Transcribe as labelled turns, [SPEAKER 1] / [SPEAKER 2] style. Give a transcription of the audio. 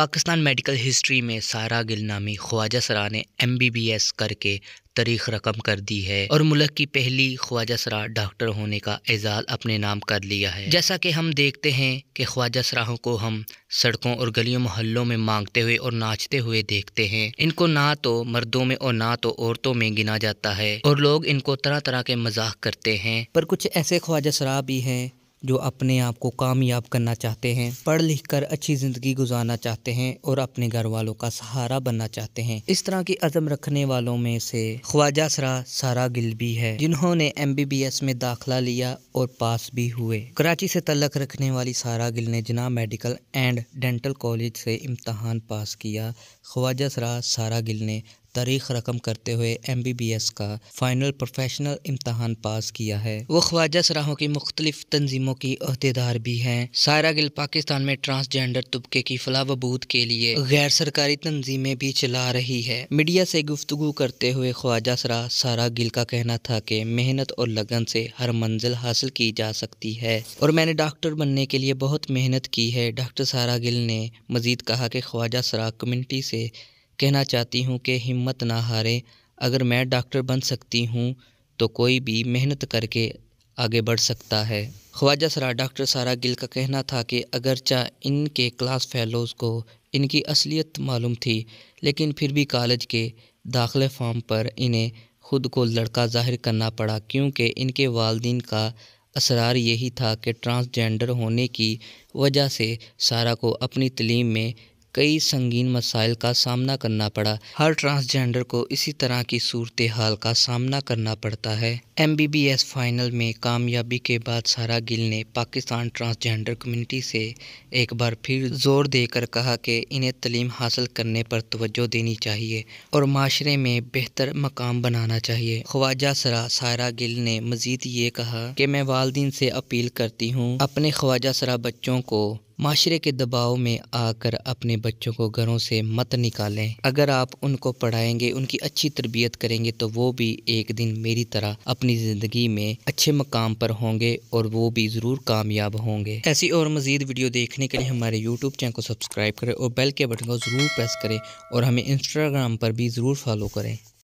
[SPEAKER 1] Pakistan medical history में सारा गिल नामी ख्वाजा सरा ने एम बी बी एस करके तारीख रकम कर दी है और मुल्क की पहली ख्वाजा सरा डॉक्टर होने का एजाज अपने नाम कर लिया है जैसा कि हम देखते हैं कि ख्वाजा सराहों को हम सड़कों और गलियों मोहल्लों में मांगते हुए और नाचते हुए देखते हैं इनको ना तो मर्दों में और ना तो औरतों में गिना जाता है और लोग इनको तरह तरह के मजाक करते हैं पर कुछ ऐसे ख्वाजा सरा भी हैं जो अपने आप को कामयाब करना चाहते हैं पढ़ लिख कर अच्छी ज़िंदगी गुजारना चाहते हैं और अपने घर वालों का सहारा बनना चाहते हैं इस तरह की अज़म रखने वालों में से ख्वाजा सरा सारा गिल भी है जिन्होंने एम बी बी एस में दाखिला लिया और पास भी हुए कराची से तलक रखने वाली सारा गिल ने जना मेडिकल एंड डेंटल कॉलेज से इम्तहान पास किया ख्वाजा सरा सारा गिल ने तारीख रकम करते हुए एम बी बी एस का फाइनल प्रोफेशनल इम्तहान पास किया है वो ख्वाजा सराहों की मुख्तलिफ तंजीमों की अहदेदार भी हैं सायरा गिल पाकिस्तान में ट्रांसजेंडर तबके की फलाह बबूद के लिए गैर सरकारी तंजीमें भी चला रही है मीडिया से गुफ्तु करते हुए ख्वाजा सराह सारा गिल का कहना था कि मेहनत और लगन से हर मंजिल हासिल की जा सकती है और मैंने डॉक्टर बनने के लिए बहुत मेहनत की है डॉक्टर सारा गिल ने मजीद कहा कि ख्वाजा सराह कम्युनिटी से कहना चाहती हूँ कि हिम्मत ना हारें अगर मैं डॉक्टर बन सकती हूँ तो कोई भी मेहनत करके आगे बढ़ सकता है ख्वाजा सरा डॉक्टर सारा गिल का कहना था कि अगरचा इनके क्लास फेलोज़ को इनकी असलियत मालूम थी लेकिन फिर भी कॉलेज के दाखिले फॉर्म पर इन्हें खुद को लड़का जाहिर करना पड़ा क्योंकि इनके वालदेन का असरार यही था कि ट्रांसजेंडर होने की वजह से सारा को अपनी तलीम में कई संगीन मसाइल का सामना करना पड़ा हर ट्रांसजेंडर को इसी तरह की सूरत हाल का सामना करना पड़ता है M B B S final में कामयाबी के बाद सारा गिल ने पाकिस्तान ट्रांसजेंडर कम्युनिटी से एक बार फिर जोर देकर कहा कि इन्हें तलीम हासिल करने पर तोज्जो देनी चाहिए और माशरे में बेहतर मकाम बनाना चाहिए ख्वाजा सरा सारा गिल ने मज़ीद ये कहा कि मैं वालदीन से अपील करती हूँ अपने ख्वाजा सरा बच्चों को माशरे के दबाव में आकर अपने बच्चों को घरों से मत निकालें अगर आप उनको पढ़ाएंगे उनकी अच्छी तरबियत करेंगे तो वो भी एक दिन मेरी तरह अपनी ज़िंदगी में अच्छे मकाम पर होंगे और वो भी ज़रूर कामयाब होंगे ऐसी और मज़ीद वीडियो देखने के लिए हमारे यूट्यूब चैनल को सब्सक्राइब करें और बेल के बटन को ज़रूर प्रेस करें और हमें इंस्टाग्राम पर भी ज़रूर फॉलो करें